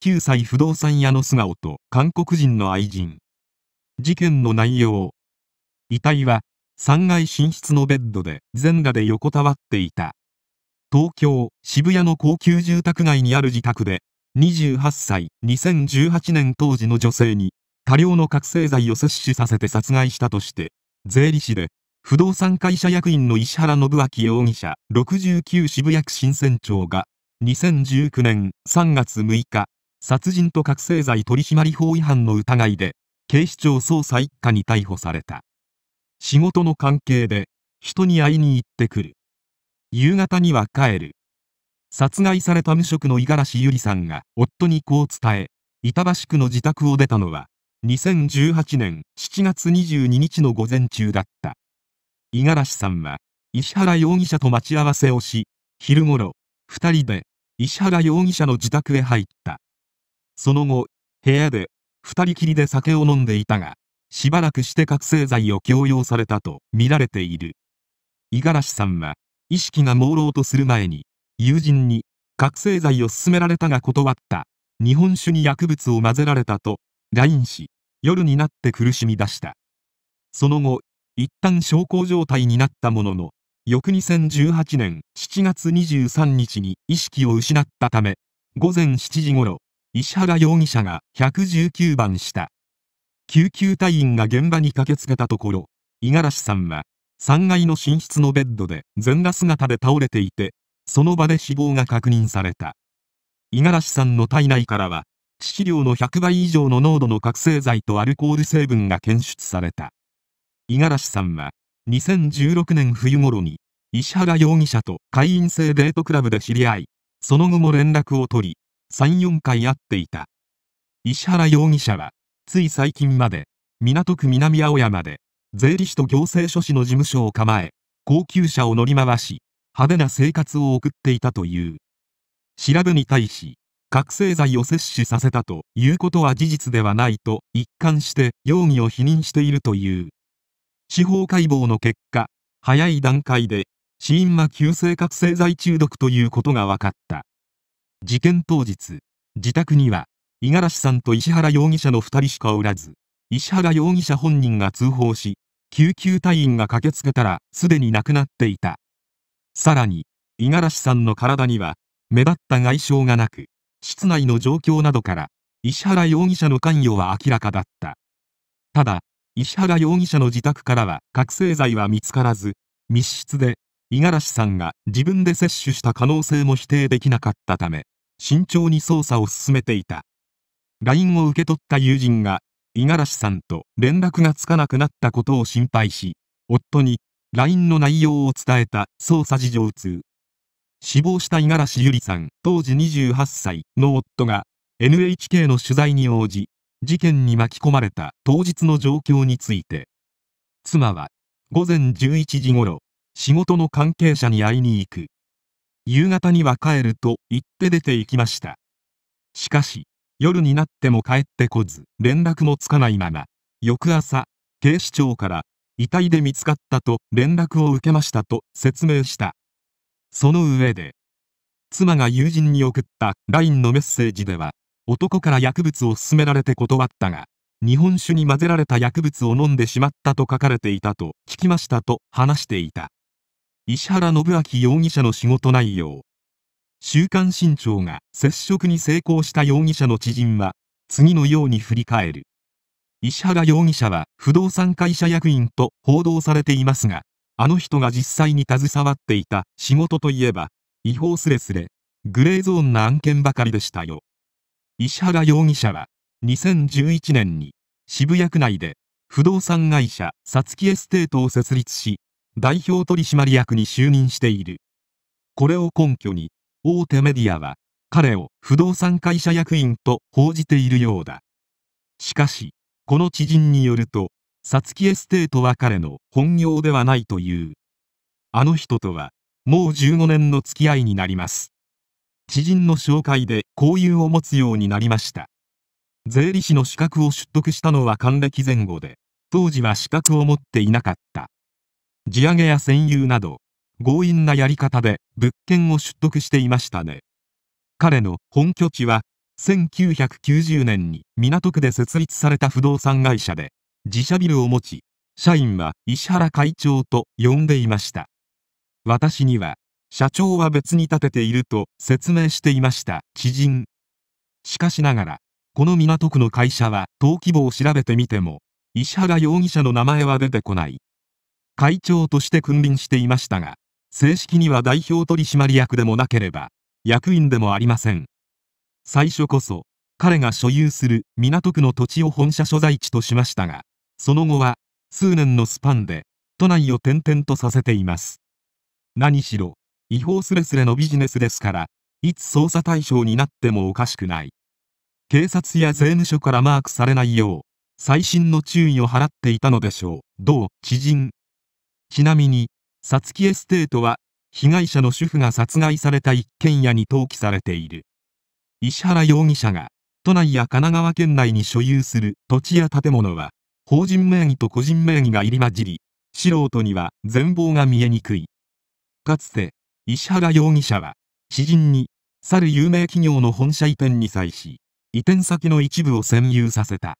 9歳不動産屋の素顔と韓国人の愛人。事件の内容。遺体は3階寝室のベッドで全裸で横たわっていた。東京・渋谷の高級住宅街にある自宅で、28歳2018年当時の女性に多量の覚醒剤を摂取させて殺害したとして、税理士で不動産会社役員の石原信明容疑者69渋谷区新船長が2019年3月6日殺人と覚醒剤取締法違反の疑いで、警視庁捜査一課に逮捕された。仕事の関係で、人に会いに行ってくる。夕方には帰る。殺害された無職の五十嵐由里さんが夫にこう伝え、板橋区の自宅を出たのは、2018年7月22日の午前中だった。五十嵐さんは、石原容疑者と待ち合わせをし、昼ごろ、2人で、石原容疑者の自宅へ入った。その後、部屋で、2人きりで酒を飲んでいたが、しばらくして覚醒剤を強要されたと見られている。五十嵐さんは、意識が朦朧とする前に、友人に、覚醒剤を勧められたが断った、日本酒に薬物を混ぜられたと、LINE し、夜になって苦しみ出した。その後、一旦小康状態になったものの、翌2018年7月23日に意識を失ったため、午前7時ごろ、石原容疑者が119番した。救急隊員が現場に駆けつけたところ、五十嵐さんは3階の寝室のベッドで全裸姿で倒れていて、その場で死亡が確認された。五十嵐さんの体内からは、致死量の100倍以上の濃度の覚醒剤とアルコール成分が検出された。五十嵐さんは、2016年冬頃に、石原容疑者と会員制デートクラブで知り合い、その後も連絡を取り、3、4回会っていた。石原容疑者は、つい最近まで、港区南青山で、税理士と行政書士の事務所を構え、高級車を乗り回し、派手な生活を送っていたという。調べに対し、覚醒剤を摂取させたということは事実ではないと一貫して容疑を否認しているという。司法解剖の結果、早い段階で死因は急性覚醒剤中毒ということが分かった。事件当日、自宅には、五十嵐さんと石原容疑者の2人しかおらず、石原容疑者本人が通報し、救急隊員が駆けつけたらすでに亡くなっていた。さらに、五十嵐さんの体には、目立った外傷がなく、室内の状況などから、石原容疑者の関与は明らかだった。ただ、石原容疑者の自宅からは覚醒剤は見つからず、密室で、五十嵐さんが自分で摂取した可能性も否定できなかったため、慎重に捜査を進めていた LINE を受け取った友人が五十嵐さんと連絡がつかなくなったことを心配し夫に LINE の内容を伝えた捜査事情通死亡した五十嵐ゆりさん当時28歳の夫が NHK の取材に応じ事件に巻き込まれた当日の状況について妻は午前11時ごろ仕事の関係者に会いに行く夕方には帰ると言って出て行きました。しかし、夜になっても帰ってこず、連絡もつかないまま、翌朝、警視庁から、遺体で見つかったと連絡を受けましたと説明した。その上で、妻が友人に送った LINE のメッセージでは、男から薬物を勧められて断ったが、日本酒に混ぜられた薬物を飲んでしまったと書かれていたと聞きましたと話していた。石原信明容疑者の仕事内容週刊新潮が接触に成功した容疑者の知人は次のように振り返る石原容疑者は不動産会社役員と報道されていますがあの人が実際に携わっていた仕事といえば違法すれすれグレーゾーンな案件ばかりでしたよ石原容疑者は2011年に渋谷区内で不動産会社さつきエステートを設立し代表取締役に就任している。これを根拠に、大手メディアは、彼を不動産会社役員と報じているようだ。しかし、この知人によると、サツキエステートは彼の本業ではないという。あの人とは、もう15年の付き合いになります。知人の紹介で交友を持つようになりました。税理士の資格を取得したのは還暦前後で、当時は資格を持っていなかった。地上げや占有など、強引なやり方で物件を取得していましたね。彼の本拠地は、1990年に港区で設立された不動産会社で、自社ビルを持ち、社員は石原会長と呼んでいました。私には、社長は別に立てていると説明していました知人。しかしながら、この港区の会社は登記簿を調べてみても、石原容疑者の名前は出てこない。会長として君臨していましたが正式には代表取締役でもなければ役員でもありません最初こそ彼が所有する港区の土地を本社所在地としましたがその後は数年のスパンで都内を転々とさせています何しろ違法すれすれのビジネスですからいつ捜査対象になってもおかしくない警察や税務署からマークされないよう細心の注意を払っていたのでしょうどう、知人ちなみに、サツキエステートは、被害者の主婦が殺害された一軒家に登記されている。石原容疑者が、都内や神奈川県内に所有する土地や建物は、法人名義と個人名義が入り混じり、素人には全貌が見えにくい。かつて、石原容疑者は、知人に、去る有名企業の本社移転に際し、移転先の一部を占有させた。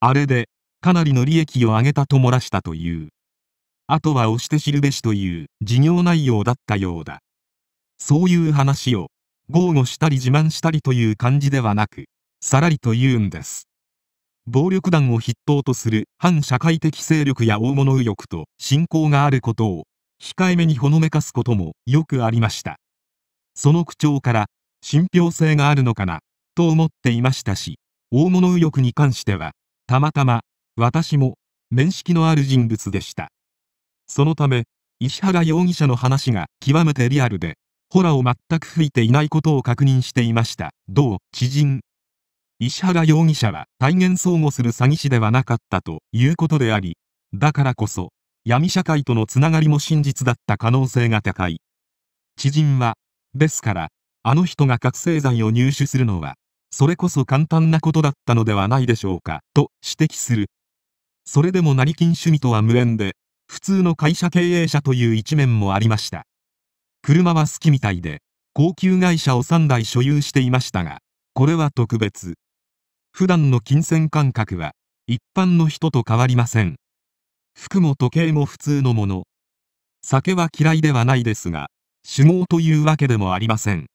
あれで、かなりの利益を上げたと漏らしたという。あとは押して知るべしという事業内容だったようだ。そういう話を、豪語したり自慢したりという感じではなく、さらりと言うんです。暴力団を筆頭とする反社会的勢力や大物右翼と信仰があることを、控えめにほのめかすこともよくありました。その口調から、信憑性があるのかな、と思っていましたし、大物右翼に関しては、たまたま、私も、面識のある人物でした。そのため、石原容疑者の話が極めてリアルで、ホラを全く吹いていないことを確認していました。同知人。石原容疑者は体現相互する詐欺師ではなかったということであり、だからこそ、闇社会とのつながりも真実だった可能性が高い。知人は、ですから、あの人が覚醒剤を入手するのは、それこそ簡単なことだったのではないでしょうか、と指摘する。それでも成金趣味とは無縁で、普通の会社経営者という一面もありました車は好きみたいで高級会社を3台所有していましたがこれは特別普段の金銭感覚は一般の人と変わりません服も時計も普通のもの酒は嫌いではないですが酒豪というわけでもありません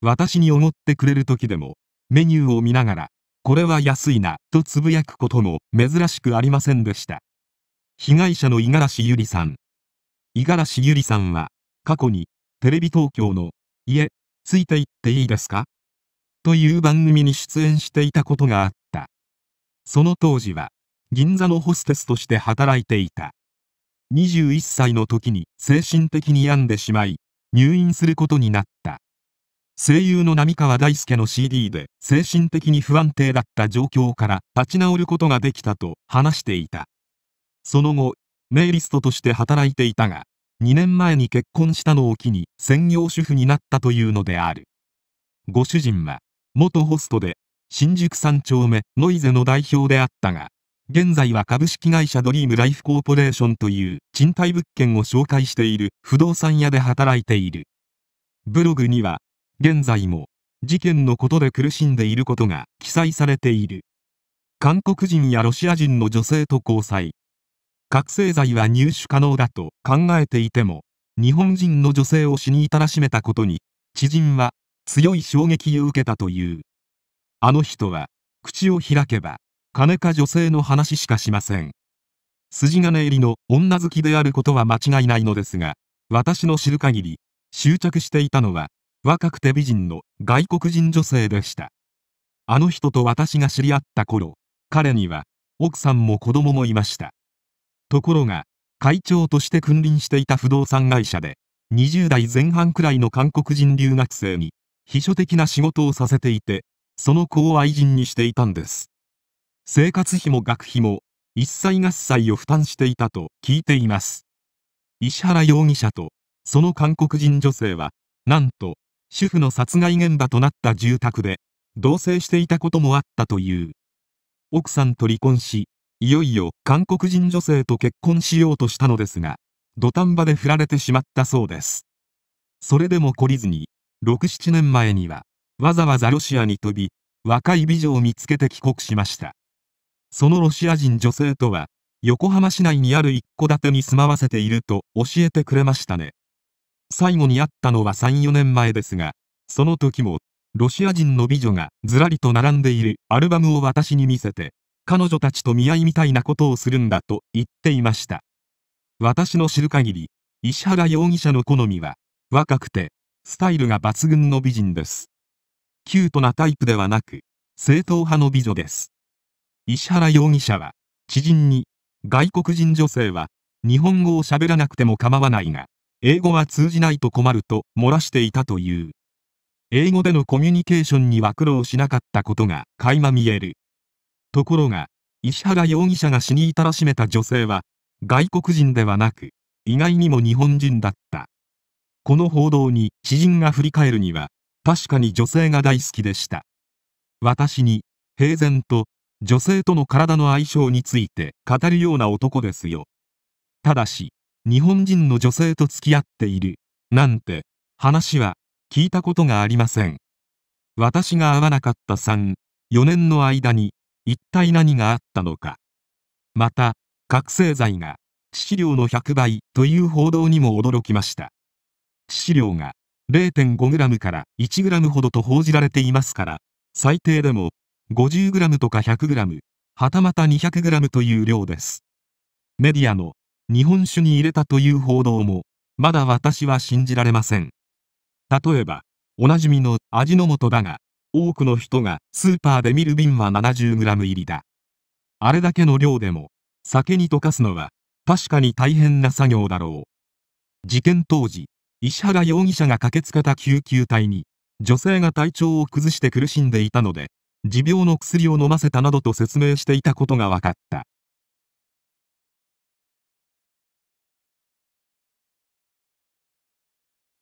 私におごってくれる時でもメニューを見ながらこれは安いなとつぶやくことも珍しくありませんでした被害者の五十嵐ゆりさん。五十嵐ゆりさんは、過去に、テレビ東京の、家、ついて行っていいですかという番組に出演していたことがあった。その当時は、銀座のホステスとして働いていた。21歳の時に精神的に病んでしまい、入院することになった。声優の並川大輔の CD で精神的に不安定だった状況から立ち直ることができたと話していた。その後、メイリストとして働いていたが、2年前に結婚したのを機に専業主婦になったというのである。ご主人は、元ホストで、新宿3丁目ノイゼの代表であったが、現在は株式会社ドリームライフコーポレーションという賃貸物件を紹介している不動産屋で働いている。ブログには、現在も事件のことで苦しんでいることが記載されている。韓国人やロシア人の女性と交際、覚醒剤は入手可能だと考えていても、日本人の女性を死に至らしめたことに、知人は強い衝撃を受けたという。あの人は、口を開けば、金か女性の話しかしません。筋金入りの女好きであることは間違いないのですが、私の知る限り、執着していたのは、若くて美人の外国人女性でした。あの人と私が知り合った頃、彼には、奥さんも子供もいました。ところが、会長として君臨していた不動産会社で、20代前半くらいの韓国人留学生に、秘書的な仕事をさせていて、その子を愛人にしていたんです。生活費も学費も、一切合切を負担していたと聞いています。石原容疑者と、その韓国人女性は、なんと、主婦の殺害現場となった住宅で、同棲していたこともあったという。奥さんと離婚し、いよいよ韓国人女性と結婚しようとしたのですが、土壇場で振られてしまったそうです。それでも懲りずに、6、7年前には、わざわざロシアに飛び、若い美女を見つけて帰国しました。そのロシア人女性とは、横浜市内にある一戸建てに住まわせていると教えてくれましたね。最後に会ったのは3、4年前ですが、その時も、ロシア人の美女がずらりと並んでいるアルバムを私に見せて、彼女たちと見合いみたいなことをするんだと言っていました。私の知る限り、石原容疑者の好みは、若くて、スタイルが抜群の美人です。キュートなタイプではなく、正統派の美女です。石原容疑者は、知人に、外国人女性は、日本語を喋らなくても構わないが、英語は通じないと困ると漏らしていたという。英語でのコミュニケーションには苦労しなかったことが垣間見える。ところが、石原容疑者が死に至らしめた女性は、外国人ではなく、意外にも日本人だった。この報道に知人が振り返るには、確かに女性が大好きでした。私に、平然と、女性との体の相性について語るような男ですよ。ただし、日本人の女性と付き合っている、なんて、話は、聞いたことがありません。私が会わなかった3、4年の間に、一体何があったのか。また、覚醒剤が、致死量の100倍という報道にも驚きました。致死量が 0.5g から 1g ほどと報じられていますから、最低でも 50g とか 100g、はたまた 200g という量です。メディアの日本酒に入れたという報道も、まだ私は信じられません。例えば、おなじみの味の素だが、多くの人がスーパーで見る瓶は 70g 入りだ。あれだけの量でも、酒に溶かすのは、確かに大変な作業だろう。事件当時、石原容疑者が駆けつけた救急隊に、女性が体調を崩して苦しんでいたので、持病の薬を飲ませたなどと説明していたことが分かった。